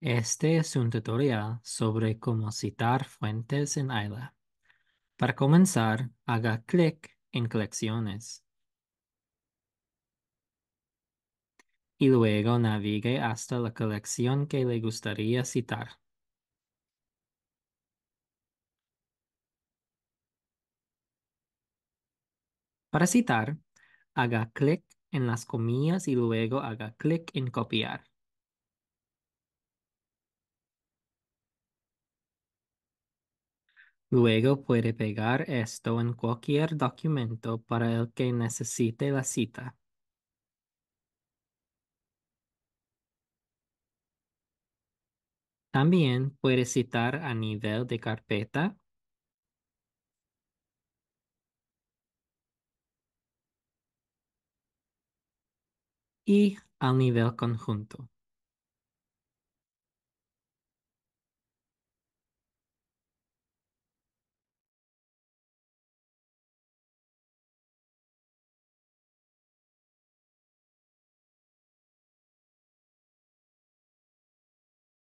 Este es un tutorial sobre cómo citar fuentes en AILA. Para comenzar, haga clic en Colecciones. Y luego navegue hasta la colección que le gustaría citar. Para citar, haga clic en las comillas y luego haga clic en Copiar. Luego puede pegar esto en cualquier documento para el que necesite la cita. También puede citar a nivel de carpeta, y al nivel conjunto.